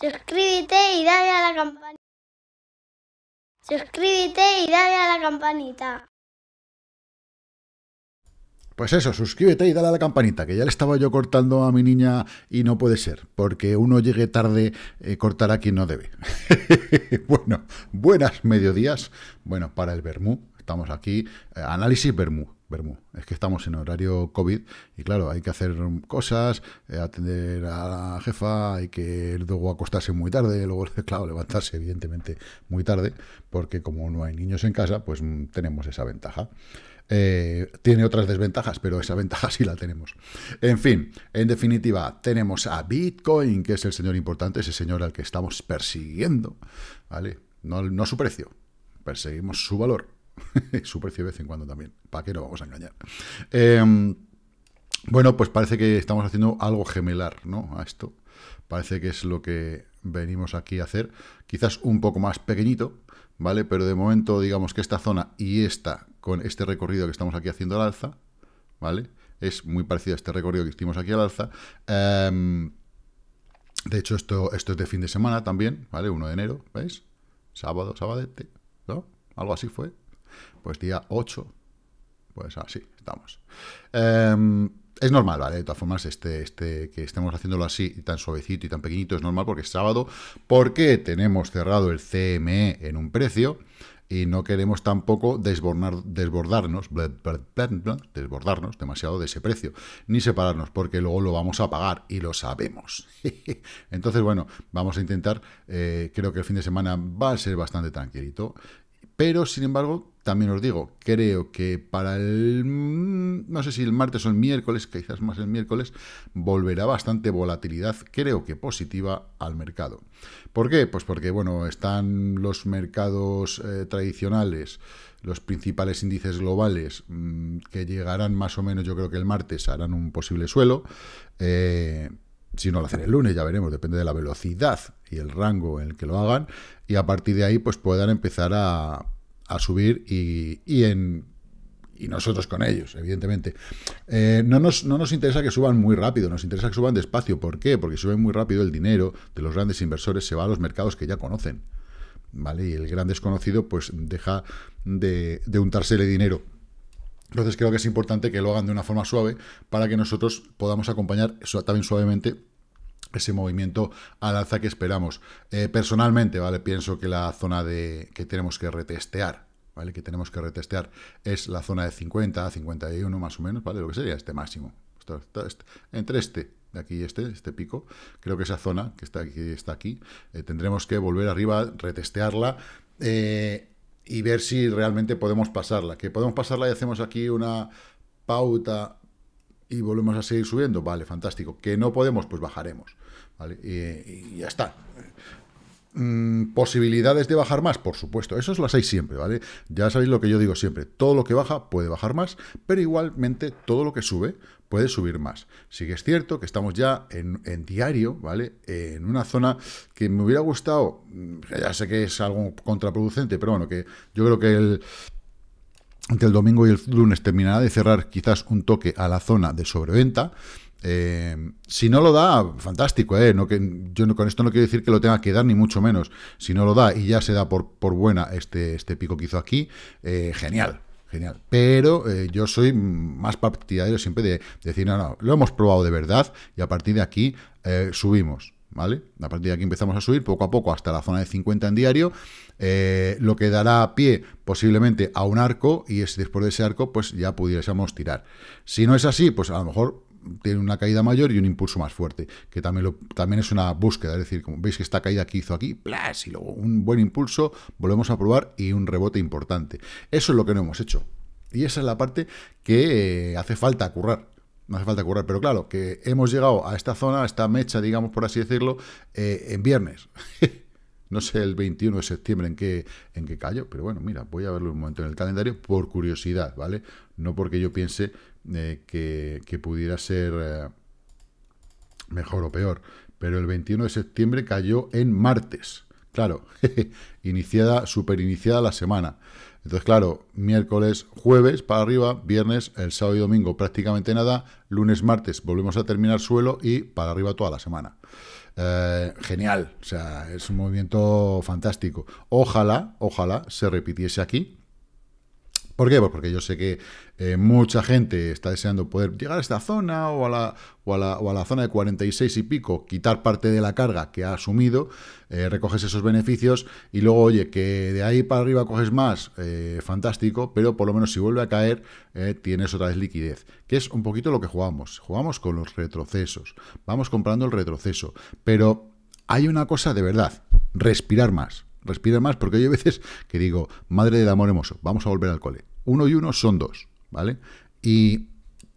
Suscríbete y dale a la campanita. Suscríbete y dale a la campanita. Pues eso, suscríbete y dale a la campanita, que ya le estaba yo cortando a mi niña y no puede ser, porque uno llegue tarde, eh, cortar aquí quien no debe. bueno, buenas mediodías. Bueno, para el Bermú, estamos aquí, eh, análisis Bermú. Bermú. Es que estamos en horario COVID y claro, hay que hacer cosas, eh, atender a la jefa, hay que luego acostarse muy tarde, luego, claro, levantarse evidentemente muy tarde, porque como no hay niños en casa, pues mm, tenemos esa ventaja. Eh, tiene otras desventajas, pero esa ventaja sí la tenemos. En fin, en definitiva, tenemos a Bitcoin, que es el señor importante, ese señor al que estamos persiguiendo, ¿vale? No, no su precio, perseguimos su valor. su precio de vez en cuando también. ¿Para qué no vamos a engañar? Em, bueno, pues parece que estamos haciendo algo gemelar, ¿no? A esto. Parece que es lo que venimos aquí a hacer. Quizás un poco más pequeñito, ¿vale? Pero de momento, digamos que esta zona y esta, con este recorrido que estamos aquí haciendo al alza, ¿vale? Es muy parecido a este recorrido que hicimos aquí al alza. Em, de hecho, esto, esto es de fin de semana también, ¿vale? 1 de enero, ¿veis? Sábado, sábado, ¿no? Algo así fue. Pues día 8. Pues así, estamos. Em, es normal, ¿vale? De todas formas, este, este, que estemos haciéndolo así, tan suavecito y tan pequeñito, es normal porque es sábado, porque tenemos cerrado el CME en un precio y no queremos tampoco desbordarnos, desbordarnos demasiado de ese precio, ni separarnos, porque luego lo vamos a pagar y lo sabemos. Entonces, bueno, vamos a intentar, eh, creo que el fin de semana va a ser bastante tranquilito pero, sin embargo, también os digo, creo que para el, mm, no sé si el martes o el miércoles, quizás más el miércoles, volverá bastante volatilidad, creo que positiva, al mercado. ¿Por qué? Pues porque, bueno, están los mercados eh, tradicionales, los principales índices globales, mm, que llegarán más o menos, yo creo que el martes, harán un posible suelo. Eh, si no lo hacen el lunes, ya veremos, depende de la velocidad y el rango en el que lo hagan, y a partir de ahí pues puedan empezar a, subir y, en, y, nosotros con ellos, evidentemente. Eh, no, nos, no nos interesa que suban muy rápido, nos interesa que suban despacio. ¿Por qué? Porque suben muy rápido el dinero de los grandes inversores se va a los mercados que ya conocen, ¿vale? Y el gran desconocido pues deja de, de untársele dinero entonces creo que es importante que lo hagan de una forma suave para que nosotros podamos acompañar también suavemente ese movimiento al alza que esperamos. Eh, personalmente, ¿vale? Pienso que la zona de que tenemos que retestear, ¿vale? Que tenemos que retestear es la zona de 50, 51 más o menos, ¿vale? Lo que sería este máximo. entre este de aquí y este, este pico, creo que esa zona que está aquí, está aquí eh, tendremos que volver arriba, retestearla. Eh, y ver si realmente podemos pasarla. Que podemos pasarla y hacemos aquí una pauta y volvemos a seguir subiendo, vale, fantástico. Que no podemos, pues bajaremos. ¿vale? Y, ya está. Mm, ¿Posibilidades de bajar más? Por supuesto, eso las hay siempre, ¿vale? Ya sabéis lo que yo digo siempre, todo lo que baja puede bajar más, pero igualmente todo lo que sube puede subir más. Sí que es cierto que estamos ya en, en diario, ¿vale? En una zona que me hubiera gustado, mm, ya sé que es algo contraproducente, pero bueno, que yo creo que el, entre el domingo y el lunes terminará de cerrar quizás un toque a la zona de sobreventa, Em, si no lo da, fantástico, eh, No que, yo con esto no quiero decir que lo tenga que dar, ni mucho menos. Si no lo da y ya se da por, por buena este, este pico que hizo aquí, eh, genial, genial. Pero eh, yo soy más partidario siempre de, decir, no, no, lo hemos probado de verdad y a partir de aquí subimos. ¿Vale? A partir de aquí empezamos a subir poco a poco hasta la zona de 50 en diario, lo que dará pie posiblemente a un arco y es, después de ese arco pues ya pudiésemos tirar. Si no es así, pues a lo mejor tiene una caída mayor y un impulso más fuerte, que también, también es una búsqueda, es decir, como veis que esta caída que hizo aquí, plas, y luego un buen impulso, volvemos a probar y un rebote importante. Eso es lo que no hemos hecho. Y esa es la parte que eh, hace falta currar. No hace falta currar, pero claro, que hemos llegado a esta zona, a esta mecha, digamos, por así decirlo, eh, en viernes. no sé el 21 de septiembre en qué, en qué callo, pero bueno, mira, voy a verlo un momento en el calendario por curiosidad, ¿vale? No porque yo piense eh, que, pudiera ser eh, mejor o peor. Pero el 21 de septiembre cayó en martes. Claro, iniciada, super iniciada la semana. Entonces, claro, miércoles, jueves para arriba, viernes, el sábado y domingo prácticamente nada, lunes, martes volvemos a terminar suelo y para arriba toda la semana. Eh, genial, o sea, es un movimiento fantástico. Ojalá, ojalá se repitiese aquí, ¿Por qué? Pues porque yo sé que eh, mucha gente está deseando poder llegar a esta zona o a, la, la, zona de 46 y pico, quitar parte de la carga que ha asumido, eh, recoges esos beneficios y luego, oye, que de ahí para arriba coges más, eh, fantástico, pero por lo menos si vuelve a caer, tienes otra vez liquidez, que es un poquito lo que jugamos. Jugamos con los retrocesos, vamos comprando el retroceso, pero hay una cosa de verdad, respirar más respira más, porque hay veces que digo, madre de amor hermoso, vamos a volver al cole. Uno y uno son dos, ¿vale? Y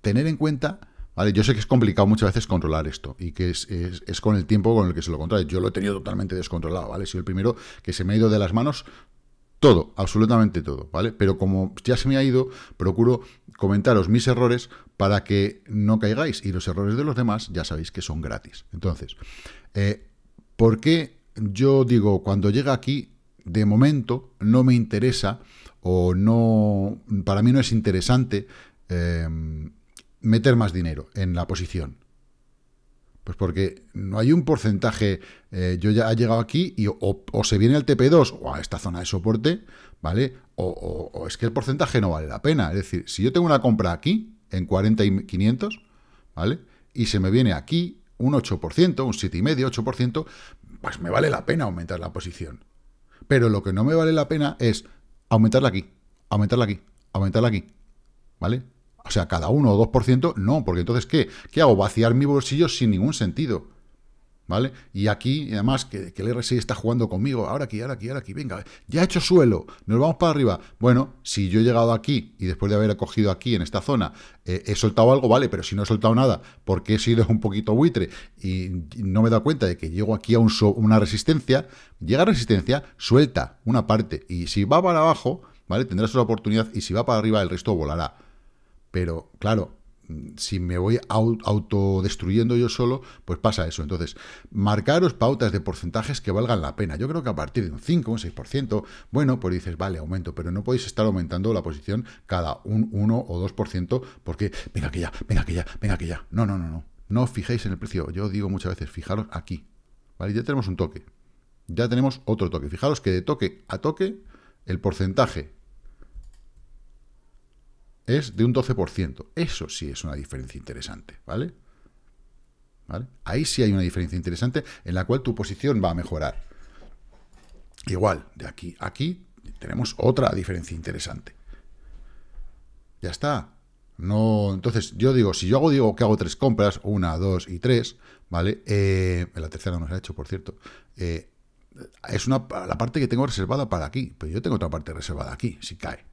tener en cuenta, ¿vale? Yo sé que es complicado muchas veces controlar esto y que es, con el tiempo con el que se lo controla. Yo lo he tenido totalmente descontrolado, ¿vale? Soy el primero que se me ha ido de las manos todo, absolutamente todo, ¿vale? Pero como ya se me ha ido, procuro comentaros mis errores para que no caigáis. Y los errores de los demás ya sabéis que son gratis. Entonces, eh, ¿por qué yo digo, cuando llega aquí, de momento no me interesa o no, para mí no es interesante em, meter más dinero en la posición. Pues porque no hay un porcentaje, eh, yo ya he llegado aquí y o, se viene el TP2 o a esta zona de soporte, ¿vale? O, es que el porcentaje no vale la pena. Es decir, si yo tengo una compra aquí, en 40 y 500, ¿vale? Y se me viene aquí un 8%, un 7,5, 8%, pues me vale la pena aumentar la posición. Pero lo que no me vale la pena es aumentarla aquí, aumentarla aquí, aumentarla aquí. ¿Vale? O sea, cada uno o 2%, no, porque entonces, ¿qué? ¿Qué hago? Vaciar mi bolsillo sin ningún sentido. ¿Vale? Y aquí, y además, que, que, el RSI está jugando conmigo, ahora aquí, ahora aquí, ahora aquí, venga, ya he hecho suelo, nos vamos para arriba. Bueno, si yo he llegado aquí y después de haber cogido aquí, en esta zona, eh, he soltado algo, vale, pero si no he soltado nada, porque he sido un poquito buitre y no me he dado cuenta de que llego aquí a una resistencia, llega resistencia, suelta una parte, y si va para abajo, ¿vale? Tendrás una oportunidad, y si va para arriba, el resto volará. Pero, claro, si me voy autodestruyendo yo solo, pues pasa eso. Entonces, marcaros pautas de porcentajes que valgan la pena. Yo creo que a partir de un 5, un 6%, bueno, pues dices, vale, aumento, pero no podéis estar aumentando la posición cada un 1 o 2% porque, venga que ya, venga que ya, venga que ya. No, no, no, no. No fijéis en el precio. Yo digo muchas veces, fijaros aquí. ¿Vale? Ya tenemos un toque. Ya tenemos otro toque. Fijaros que de toque a toque, el porcentaje es de un 12%. Eso sí es una diferencia interesante, ¿vale? Ahí sí hay una diferencia interesante en la cual tu posición va a mejorar. Igual, de aquí a aquí tenemos otra diferencia interesante. Ya está. No, entonces, yo digo, si yo hago, digo que hago tres compras, una, dos y tres, ¿vale? Eh, la tercera no se ha hecho, por cierto. Eh, es una, la parte que tengo reservada para aquí, pero yo tengo otra parte reservada aquí, si cae.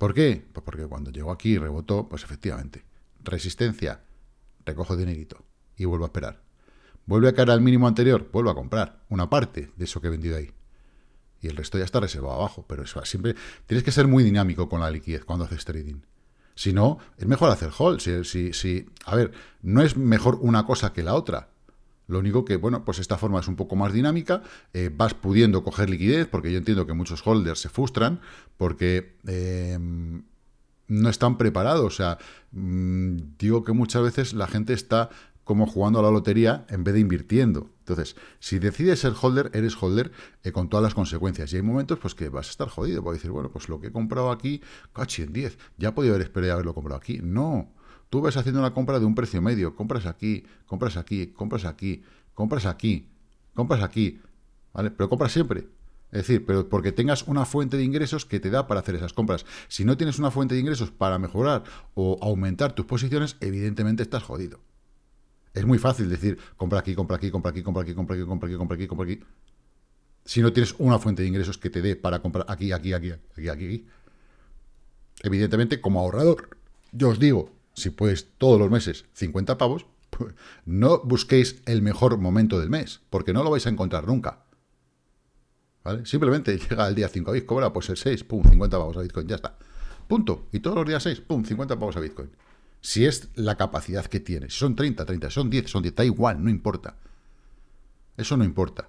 ¿Por qué? Pues porque cuando llegó aquí y rebotó, pues efectivamente, resistencia, recojo dinerito y vuelvo a esperar. Vuelve a caer al mínimo anterior, vuelvo a comprar una parte de eso que he vendido ahí. Y el resto ya está reservado abajo, pero eso siempre tienes que ser muy dinámico con la liquidez cuando haces trading. Si no, es mejor hacer hold. si, si, a ver, no es mejor una cosa que la otra. Lo único que, bueno, pues esta forma es un poco más dinámica, eh, vas pudiendo coger liquidez, porque yo entiendo que muchos holders se frustran porque em, no están preparados. O sea, mm, digo que muchas veces la gente está como jugando a la lotería en vez de invirtiendo. Entonces, si decides ser holder, eres holder eh, con todas las consecuencias. Y hay momentos pues, que vas a estar jodido. a decir, bueno, pues lo que he comprado aquí, cachi en 10, ya podía haber esperado haberlo comprado aquí. No, Tú ves haciendo una compra de un precio medio, compras aquí, compras aquí, compras aquí, compras aquí, compras aquí, ¿vale? Pero compras siempre. Es decir, pero porque tengas una fuente de ingresos que te da para hacer esas compras. Si no tienes una fuente de ingresos para mejorar o aumentar tus posiciones, evidentemente estás jodido. Es muy fácil decir, compra aquí, compra aquí, compra aquí, compra aquí, compra aquí, compra aquí, compra aquí, compra aquí. Si no tienes una fuente de ingresos que te dé para comprar aquí, aquí, aquí, aquí, aquí, aquí. Evidentemente, como ahorrador, yo os digo, si puedes todos los meses 50 pavos, no busquéis el mejor momento del mes, porque no lo vais a encontrar nunca. ¿Vale? Simplemente llega el día 5 a Bitcoin, cobra, pues el 6, pum, 50 pavos a Bitcoin, ya está. Punto. Y todos los días 6, pum, 50 pavos a Bitcoin. Si es la capacidad que tiene, si son 30, 30, son 10, son 10, da igual, no importa. Eso no importa.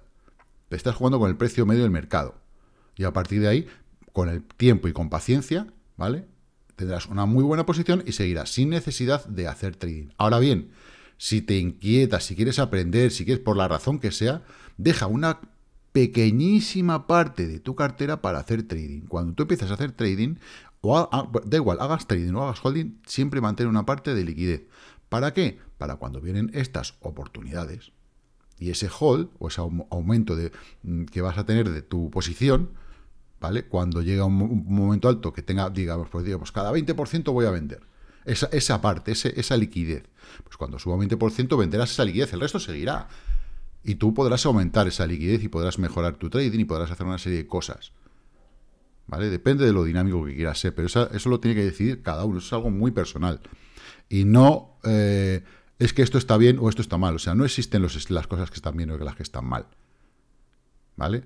Te estás jugando con el precio medio del mercado. Y a partir de ahí, con el tiempo y con paciencia, ¿vale? tendrás una muy buena posición y seguirás sin necesidad de hacer trading. Ahora bien, si te inquietas, si quieres aprender, si quieres por la razón que sea, deja una pequeñísima parte de tu cartera para hacer trading. Cuando tú empiezas a hacer trading, o da igual, hagas trading o hagas holding, siempre mantén una parte de liquidez. ¿Para qué? Para cuando vienen estas oportunidades y ese hold o ese aumento de, mm, que vas a tener de tu posición, ¿vale? Cuando llega un, momento alto que tenga, digamos, pues, digamos cada 20% voy a vender. Esa, parte, esa liquidez. Pues cuando suba un 20% venderás esa liquidez, el resto seguirá. Y tú podrás aumentar esa liquidez y podrás mejorar tu trading y podrás hacer una serie de cosas. ¿Vale? Depende de lo dinámico que quieras ser, pero eso, lo tiene que decidir cada uno, eso es algo muy personal. Y no eh, es que esto está bien o esto está mal, o sea, no existen las cosas que están bien o las que están mal. ¿Vale?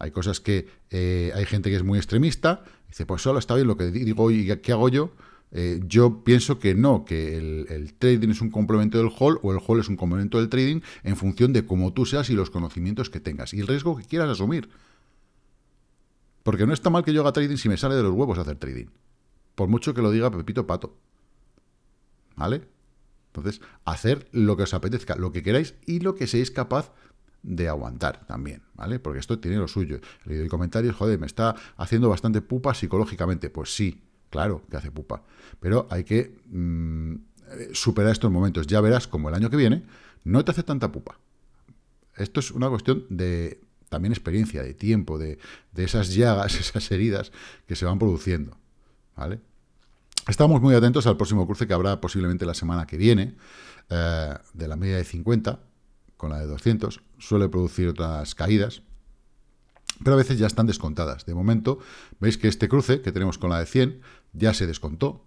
Hay cosas que eh, hay gente que es muy extremista, dice, pues solo está bien lo que digo y qué hago yo. Eh, yo pienso que no, que el, el, trading es un complemento del hall o el hall es un complemento del trading en función de cómo tú seas y los conocimientos que tengas y el riesgo que quieras asumir. Porque no está mal que yo haga trading si me sale de los huevos hacer trading. Por mucho que lo diga Pepito Pato. ¿Vale? Entonces, hacer lo que os apetezca, lo que queráis y lo que seáis capaz de aguantar también, ¿vale? Porque esto tiene lo suyo. Le doy comentarios, joder, me está haciendo bastante pupa psicológicamente. Pues sí, claro que hace pupa. Pero hay que mm, superar estos momentos. Ya verás como el año que viene no te hace tanta pupa. Esto es una cuestión de también experiencia, de tiempo, de, esas llagas, esas heridas que se van produciendo, ¿vale? Estamos muy atentos al próximo cruce que habrá posiblemente la semana que viene, eh, de la media de 50 con la de 200, suele producir otras caídas, pero a veces ya están descontadas. De momento, veis que este cruce que tenemos con la de 100 ya se descontó,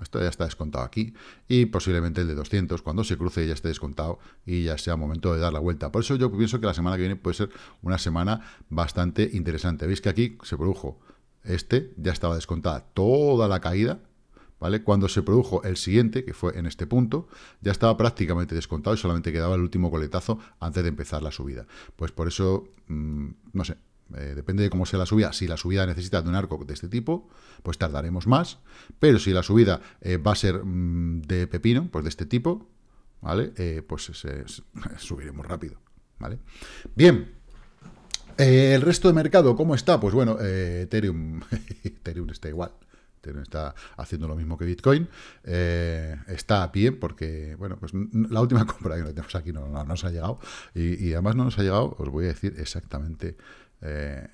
esto ya está descontado aquí, y posiblemente el de 200, cuando se cruce ya esté descontado y ya sea momento de dar la vuelta. Por eso yo pienso que la semana que viene puede ser una semana bastante interesante. Veis que aquí se produjo este, ya estaba descontada toda la caída, ¿vale? Cuando se produjo el siguiente, que fue en este punto, ya estaba prácticamente descontado y solamente quedaba el último coletazo antes de empezar la subida. Pues por eso, mm, no sé, eh, depende de cómo sea la subida, si la subida necesita de un arco de este tipo, pues tardaremos más, pero si la subida eh, va a ser mm, de pepino, pues de este tipo, ¿vale? Eh, pues subiremos rápido, ¿vale? Bien, el resto de mercado, ¿cómo está? Pues bueno, Ethereum, Ethereum está igual, este no está haciendo lo mismo que Bitcoin. Eh, está a pie porque, bueno, pues la última compra que tenemos aquí no, nos ha llegado. Y, además no nos ha llegado, os voy a decir exactamente. Eh,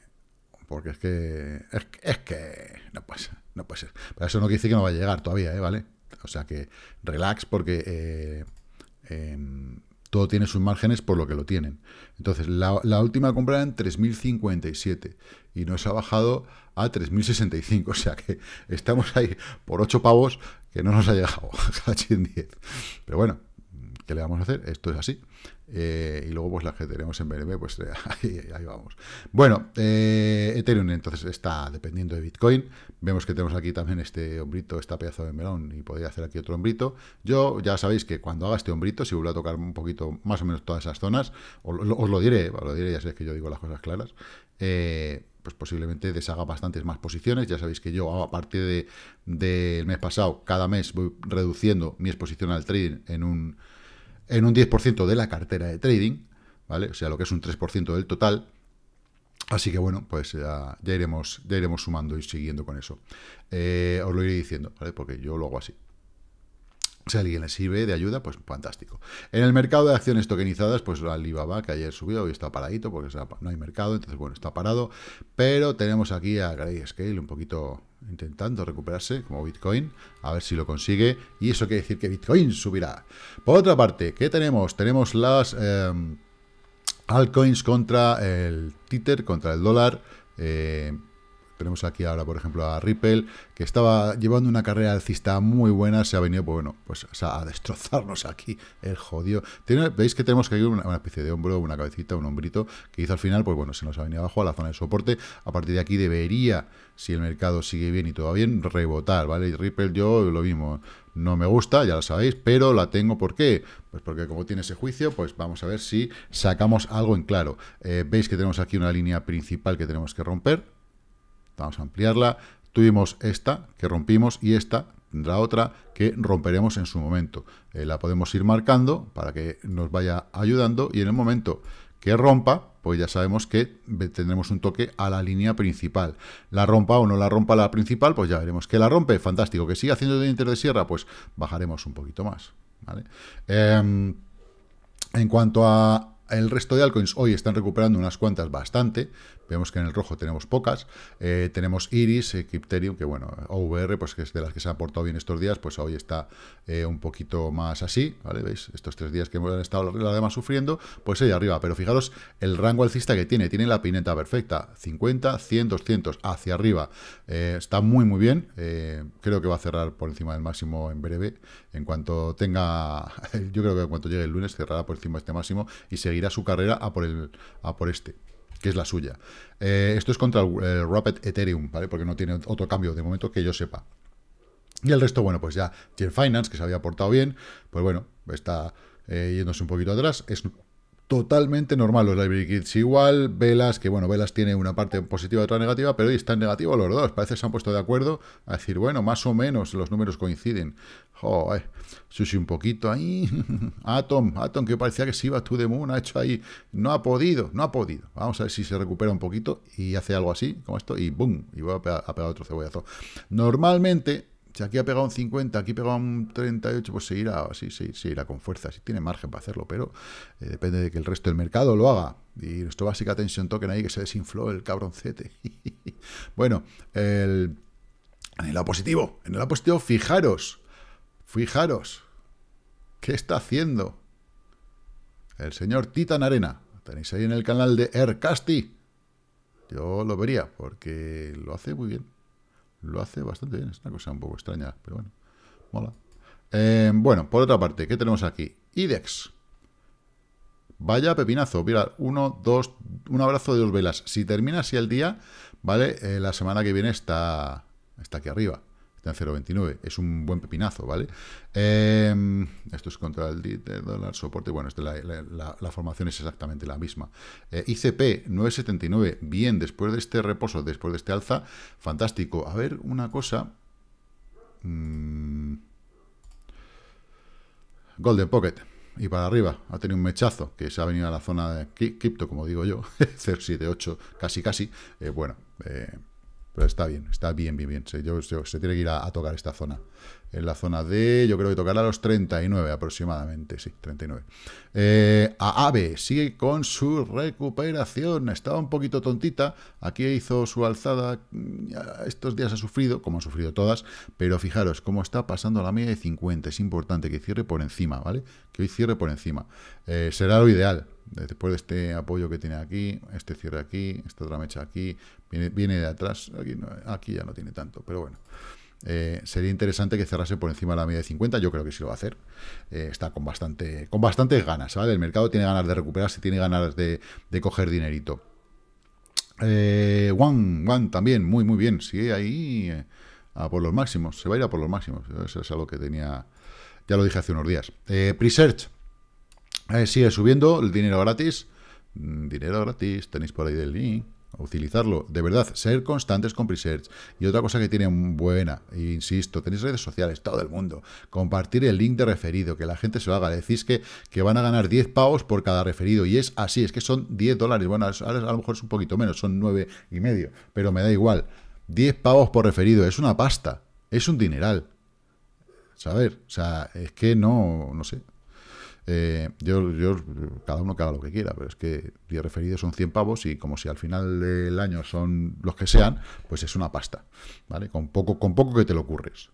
porque es que, es que, no no puede ser. Pero eso no quiere decir que no va a llegar todavía, ¿eh? ¿vale? O sea que relax porque em, todo tiene sus márgenes por lo que lo tienen. Entonces, la, última compra era en 3.057 y nos ha bajado a 3.065. O sea que estamos ahí por ocho pavos que no nos ha llegado. 10. Pero bueno, ¿qué le vamos a hacer? Esto es así. Eh, y luego pues las que tenemos en BNB, pues ahí, vamos. Bueno, eh, Ethereum entonces está dependiendo de Bitcoin. Vemos que tenemos aquí también este hombrito, esta pedazo de melón y podría hacer aquí otro hombrito. Yo ya sabéis que cuando haga este hombrito, si vuelvo a tocar un poquito más o menos todas esas zonas, os lo, diré, lo diré, ya sabéis que yo digo las cosas claras. Eh, pues posiblemente deshaga bastantes más posiciones. Ya sabéis que yo, a partir del de, mes pasado, cada mes voy reduciendo mi exposición al trading en un en un 10% de la cartera de trading, ¿vale? O sea, lo que es un 3% del total. Así que bueno, pues ya, iremos, ya iremos sumando y siguiendo con eso. Eh, os lo iré diciendo, ¿vale? Porque yo lo hago así. Si alguien le sirve de ayuda, pues fantástico. En el mercado de acciones tokenizadas, pues la Alibaba, que ayer subió, hoy está paradito, porque no hay mercado, entonces bueno, está parado. Pero tenemos aquí a Gray Scale un poquito intentando recuperarse como Bitcoin, a ver si lo consigue, y eso quiere decir que Bitcoin subirá. Por otra parte, ¿qué tenemos? Tenemos las em, altcoins contra el títer, contra el dólar, eh, tenemos aquí ahora, por ejemplo, a Ripple, que estaba llevando una carrera alcista muy buena, se ha venido, pues, bueno, pues a destrozarnos aquí, el jodido. Veis que tenemos que ir una, especie de hombro, una cabecita, un hombrito, que hizo al final, pues bueno, se nos ha venido abajo a la zona de soporte. A partir de aquí debería, si el mercado sigue bien y todo bien, rebotar, ¿vale? Y Ripple yo lo mismo, no me gusta, ya lo sabéis, pero la tengo ¿por qué? Pues porque como tiene ese juicio, pues vamos a ver si sacamos algo en claro. Eh, veis que tenemos aquí una línea principal que tenemos que romper, Vamos a ampliarla. Tuvimos esta que rompimos y esta tendrá otra que romperemos en su momento. Eh, la podemos ir marcando para que nos vaya ayudando y en el momento que rompa, pues ya sabemos que tendremos un toque a la línea principal. La rompa o no la rompa la principal, pues ya veremos. Que la rompe, fantástico. Que siga haciendo dientes de sierra, pues bajaremos un poquito más. Em, en cuanto a el resto de altcoins, hoy están recuperando unas cuantas bastante, Vemos que en el rojo tenemos pocas. Eh, tenemos Iris, eh, que bueno, OVR, pues que es de las que se ha portado bien estos días, pues hoy está eh, un poquito más así, ¿vale? ¿Veis? Estos tres días que hemos estado la demás sufriendo, pues ahí arriba. Pero fijaros el rango alcista que tiene. Tiene la pineta perfecta. 50, 100, 200, hacia arriba. está muy, muy bien. creo que va a cerrar por encima del máximo en breve. En cuanto tenga, yo creo que en cuanto llegue el lunes cerrará por encima de este máximo y seguirá su carrera por, el, a por este que es la suya. Eh, esto es contra el, Rapid Ethereum, ¿vale? Porque no tiene otro cambio de momento que yo sepa. Y el resto, bueno, pues ya Chain Finance, que se había portado bien, pues bueno, está eh, yéndose un poquito atrás. Es totalmente normal los Library Igual, Velas, que bueno, Velas tiene una parte positiva y otra negativa, pero hoy están negativos negativo los dos. Parece que se han puesto de acuerdo a decir, bueno, más o menos los números coinciden. Joder, Sushi un poquito ahí. Atom, Atom, que parecía que se iba a de Moon, ha hecho ahí. No ha podido, no ha podido. Vamos a ver si se recupera un poquito y hace algo así, como esto, y boom, y voy a a pegar otro cebollazo. Normalmente, si aquí ha pegado un 50, aquí ha pegado un 38, pues se irá, sí, irá con fuerza, Si tiene margen para hacerlo, pero eh, depende de que el resto del mercado lo haga. Y nuestro básica tensión token ahí que se desinfló el cabroncete. bueno, en el lado positivo, en el lado positivo, fijaros, fijaros, ¿qué está haciendo el señor Titan Arena? tenéis ahí en el canal de Aircasti. Yo lo vería, porque lo hace muy bien. Lo hace bastante bien, es una cosa un poco extraña, pero bueno, mola. Em, bueno, por otra parte, ¿qué tenemos aquí? IDEX. Vaya pepinazo, mira, uno, dos, un abrazo de dos velas. Si termina así el día, ¿vale? Eh, la semana que viene está, está aquí arriba. Está 0,29. Es un buen pepinazo, ¿vale? Em, esto es contra el, dólar soporte. Bueno, este, la, formación es exactamente la misma. Eh, ICP 9,79. Bien, después de este reposo, después de este alza, fantástico. A ver, una cosa. Mm, Golden Pocket y para arriba. Ha tenido un mechazo que se ha venido a la zona de cripto, como digo yo, 078, casi casi. Eh, bueno, eh, está bien, está bien, bien, bien. Se, yo, tiene que ir a tocar esta zona en la zona D, yo creo que tocará los 39 aproximadamente, sí, 39. Eh, a AVE sigue con su recuperación, estaba un poquito tontita, aquí hizo su alzada, estos días ha sufrido, como ha sufrido todas, pero fijaros cómo está pasando la media de 50, es importante que cierre por encima, ¿vale? Que hoy cierre por encima, eh, será lo ideal. Eh, después de este apoyo que tiene aquí, este cierre aquí, esta otra mecha aquí, viene, de atrás, aquí ya no tiene tanto, pero bueno. Eh, sería interesante que cerrase por encima de la media de 50. Yo creo que sí lo va a hacer. Eh, está con bastante, con bastantes ganas, ¿vale? El mercado tiene ganas de recuperarse, tiene ganas de, coger dinerito. Eh, One, One también, muy, muy bien. Sigue ahí eh, por los máximos. Se va a ir a por los máximos. Eso es algo que tenía. Ya lo dije hace unos días. Presearch sigue subiendo el dinero gratis. Mm, dinero gratis, tenéis por ahí del link utilizarlo. De verdad, ser constantes con Presearch, Y otra cosa que tienen buena, insisto, tenéis redes sociales, todo el mundo. Compartir el link de referido, que la gente se lo haga. decís que, que van a ganar 10 pavos por cada referido. Y es así, es que son 10 dólares. Bueno, a lo mejor es un poquito menos, son 9 y medio. Pero me da igual. 10 pavos por referido, es una pasta. Es un dineral. Saber, o sea, es que no, no sé, eh, yo, yo, cada uno que haga lo que quiera, pero es que 10 referidos son 100 pavos y como si al final del año son los que sean, pues es una pasta, ¿vale? Con poco, con poco que te lo ocurres.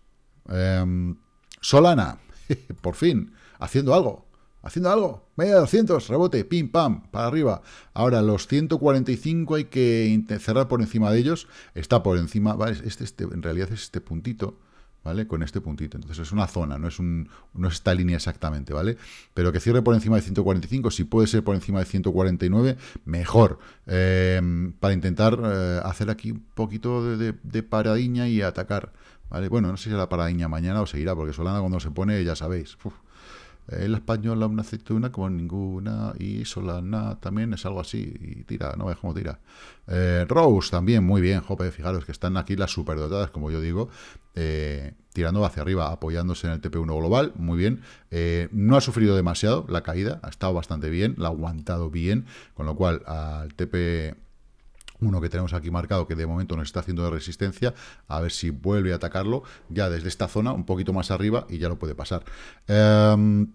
Em, Solana, por fin, haciendo algo, haciendo algo, media de 200, rebote, pim, pam, para arriba. Ahora, los 145 hay que cerrar por encima de ellos, está por encima, ¿vale? Este, este, en realidad es este puntito, ¿vale? Con este puntito. Entonces es una zona, no es, un, no esta línea exactamente, ¿vale? Pero que cierre por encima de 145, si puede ser por encima de 149, mejor. Eh, para intentar eh, hacer aquí un poquito de, de, paradiña y atacar, ¿vale? Bueno, no sé si será paradiña mañana o seguirá, porque Solana cuando se pone, ya sabéis. El español una aceituna como ninguna y Solana también es algo así. Y tira, no ve cómo tira. Eh, Rose también, muy bien, Jope. Fijaros que están aquí las superdotadas, como yo digo, eh, tirando hacia arriba, apoyándose en el TP1 global. Muy bien. Eh, no ha sufrido demasiado la caída, ha estado bastante bien, la ha aguantado bien. Con lo cual, al TP 1 que tenemos aquí marcado que de momento no está haciendo de resistencia, a ver si vuelve a atacarlo ya desde esta zona, un poquito más arriba y ya lo puede pasar. Eh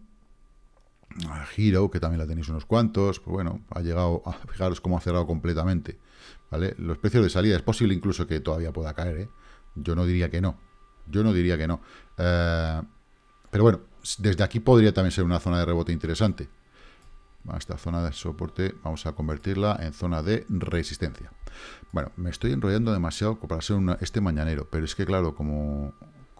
a Hero, que también la tenéis unos cuantos, pues bueno, ha llegado, a, fijaros cómo ha cerrado completamente, ¿vale? Los precios de salida, es posible incluso que todavía pueda caer, ¿eh? Yo no diría que no, yo no diría que no. Eh, pero bueno, desde aquí podría también ser una zona de rebote interesante. Esta zona de soporte vamos a convertirla en zona de resistencia. Bueno, me estoy enrollando demasiado para ser este mañanero, pero es que claro, como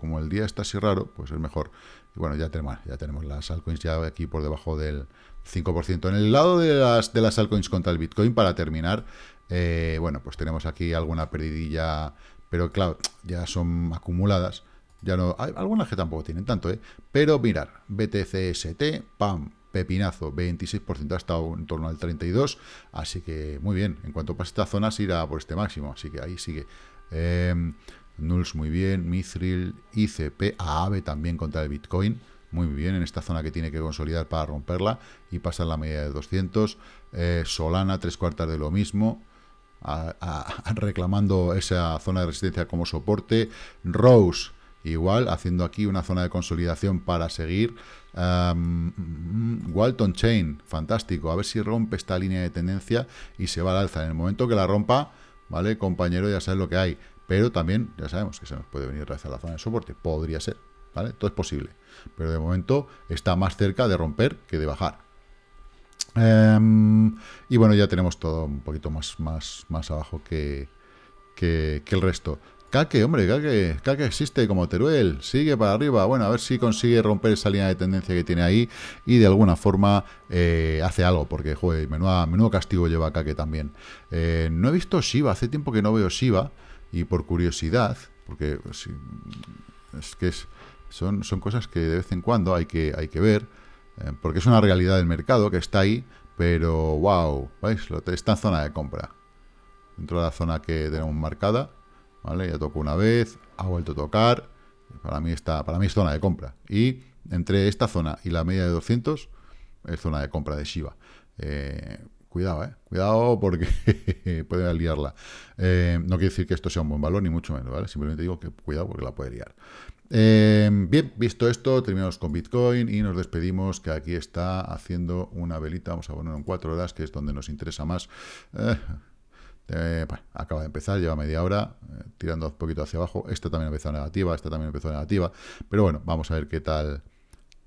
como el día está así raro, pues es mejor. bueno, ya tenemos, ya tenemos las altcoins ya aquí por debajo del 5%. En el lado de las, de las altcoins contra el Bitcoin, para terminar, eh, bueno, pues tenemos aquí alguna perdidilla, pero claro, ya son acumuladas. Ya no, hay algunas que tampoco tienen tanto, ¿eh? Pero mirar, BTCST, PAM, pepinazo, 26%, hasta en torno al 32%, así que muy bien, en cuanto pase esta zona se irá por este máximo, así que ahí sigue. Em, Nulls muy bien, Mithril, ICP, AAVE también contra el Bitcoin, muy bien, en esta zona que tiene que consolidar para romperla y pasar la medida de 200. Eh, Solana, tres cuartas de lo mismo, reclamando esa zona de resistencia como soporte. Rose, igual, haciendo aquí una zona de consolidación para seguir. Walton Chain, fantástico, a ver si rompe esta línea de tendencia y se va al alza. En el momento que la rompa, ¿vale? Compañero, ya sabes lo que hay. Pero también ya sabemos que se nos puede venir otra a la zona de soporte. Podría ser, ¿vale? Todo es posible. Pero de momento está más cerca de romper que de bajar. Em, y bueno, ya tenemos todo un poquito más, más, más abajo que, que, el resto. Kake, hombre, Kake, existe como Teruel, sigue para arriba. Bueno, a ver si consigue romper esa línea de tendencia que tiene ahí y de alguna forma eh, hace algo, porque, joder, menudo, castigo lleva Kake también. Eh, no he visto Shiva, hace tiempo que no veo Shiva. Y por curiosidad, porque es que son, son cosas que de vez en cuando hay que, hay que ver, eh, porque es una realidad del mercado que está ahí, pero wow, ¿veis? Está en zona de compra. Dentro de la zona que tenemos marcada, ¿vale? Ya tocó una vez, ha vuelto a tocar, para mí, está, para mí es zona de compra. Y entre esta zona y la media de 200 es zona de compra de shiva eh, Cuidado, ¿eh? Cuidado porque puede liarla. Eh, no quiere decir que esto sea un buen valor, ni mucho menos, ¿vale? Simplemente digo que cuidado porque la puede liar. Eh, bien, visto esto, terminamos con Bitcoin y nos despedimos, que aquí está haciendo una velita, vamos a ponerlo en cuatro horas, que es donde nos interesa más. Eh, acaba de empezar, lleva media hora, tirando un poquito hacia abajo. Esta también empezó negativa, esta también empezó negativa, pero bueno, vamos a ver qué tal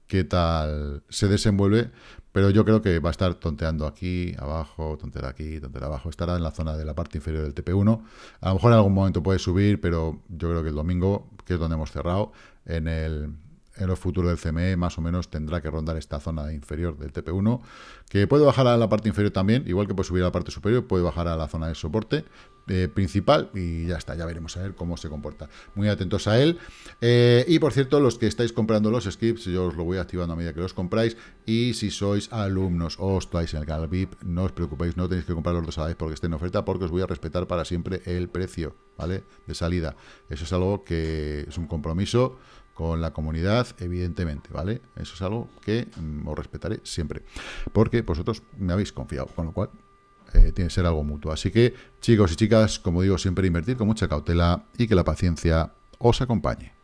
qué tal se desenvuelve, pero yo creo que va a estar tonteando aquí, abajo, tontear aquí, tontear abajo, estará en la zona de la parte inferior del TP1, a lo mejor en algún momento puede subir, pero yo creo que el domingo, que es donde hemos cerrado, en el, en los futuros del CME más o menos tendrá que rondar esta zona inferior del TP1, que puede bajar a la parte inferior también, igual que puede subir a la parte superior, puede bajar a la zona de soporte, eh, principal y ya está, ya veremos a ver cómo se comporta. Muy atentos a él. Eh, y por cierto, los que estáis comprando los skips, yo os lo voy activando a medida que los compráis. Y si sois alumnos o estáis en el canal VIP, no os preocupéis, no tenéis que comprar los dos a la vez porque estén en oferta, porque os voy a respetar para siempre el precio, ¿vale? De salida. Eso es algo que es un compromiso con la comunidad, evidentemente, ¿vale? Eso es algo que mm, os respetaré siempre, porque vosotros me habéis confiado, con lo cual tiene que ser algo mutuo. Así que, chicos y chicas, como digo, siempre invertir con mucha cautela y que la paciencia os acompañe.